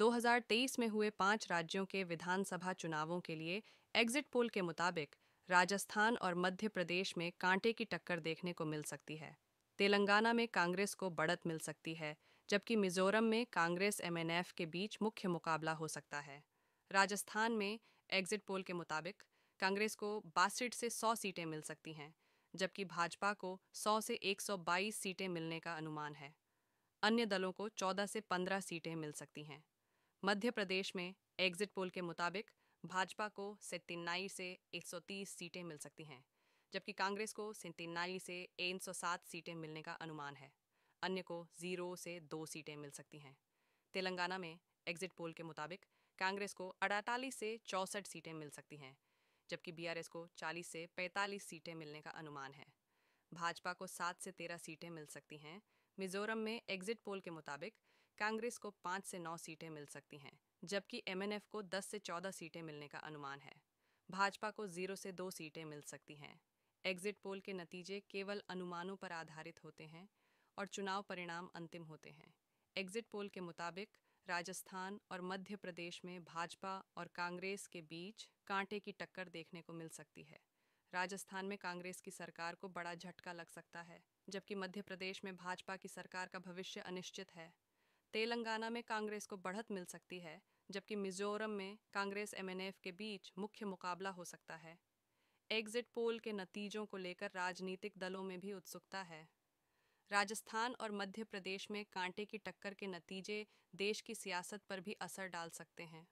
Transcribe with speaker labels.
Speaker 1: 2023 में हुए पांच राज्यों के विधानसभा चुनावों के लिए एग्जिट पोल के मुताबिक राजस्थान और मध्य प्रदेश में कांटे की टक्कर देखने को मिल सकती है तेलंगाना में कांग्रेस को बढ़त मिल सकती है जबकि मिजोरम में कांग्रेस एमएनएफ के बीच मुख्य मुकाबला हो सकता है राजस्थान में एग्जिट पोल के मुताबिक कांग्रेस को बासठ से 100 सीटें मिल सकती हैं जबकि भाजपा को 100 से 122 सीटें मिलने का अनुमान है अन्य दलों को 14 से 15 सीटें मिल सकती हैं मध्य प्रदेश में एग्जिट पोल के मुताबिक भाजपा को सेतिनाई से 130 सीटें मिल सकती हैं जबकि कांग्रेस को सेतिनाई से 107 सीटें मिलने का अनुमान है अन्य को जीरो से दो सीटें मिल सकती हैं तेलंगाना में एग्जिट पोल के मुताबिक कांग्रेस को अड़तालीस से चौंसठ सीटें मिल सकती हैं जबकि बीआरएस को 40 से 45 सीटें मिलने का अनुमान है भाजपा को सात से तेरह सीटें मिल सकती हैं मिजोरम में एग्जिट पोल के मुताबिक कांग्रेस को पाँच से नौ सीटें मिल सकती हैं जबकि एमएनएफ को दस से चौदह सीटें मिलने का अनुमान है भाजपा को जीरो से दो सीटें मिल सकती हैं एग्जिट पोल के नतीजे केवल अनुमानों पर आधारित होते हैं और चुनाव परिणाम अंतिम होते हैं एग्जिट पोल के मुताबिक राजस्थान और मध्य प्रदेश में भाजपा और कांग्रेस के बीच कांटे की टक्कर देखने को मिल सकती है राजस्थान में कांग्रेस की सरकार को बड़ा झटका लग सकता है जबकि मध्य प्रदेश में भाजपा की सरकार का भविष्य अनिश्चित है तेलंगाना में कांग्रेस को बढ़त मिल सकती है जबकि मिजोरम में कांग्रेस एमएनएफ के बीच मुख्य मुकाबला हो सकता है एग्जिट पोल के नतीजों को लेकर राजनीतिक दलों में भी उत्सुकता है राजस्थान और मध्य प्रदेश में कांटे की टक्कर के नतीजे देश की सियासत पर भी असर डाल सकते हैं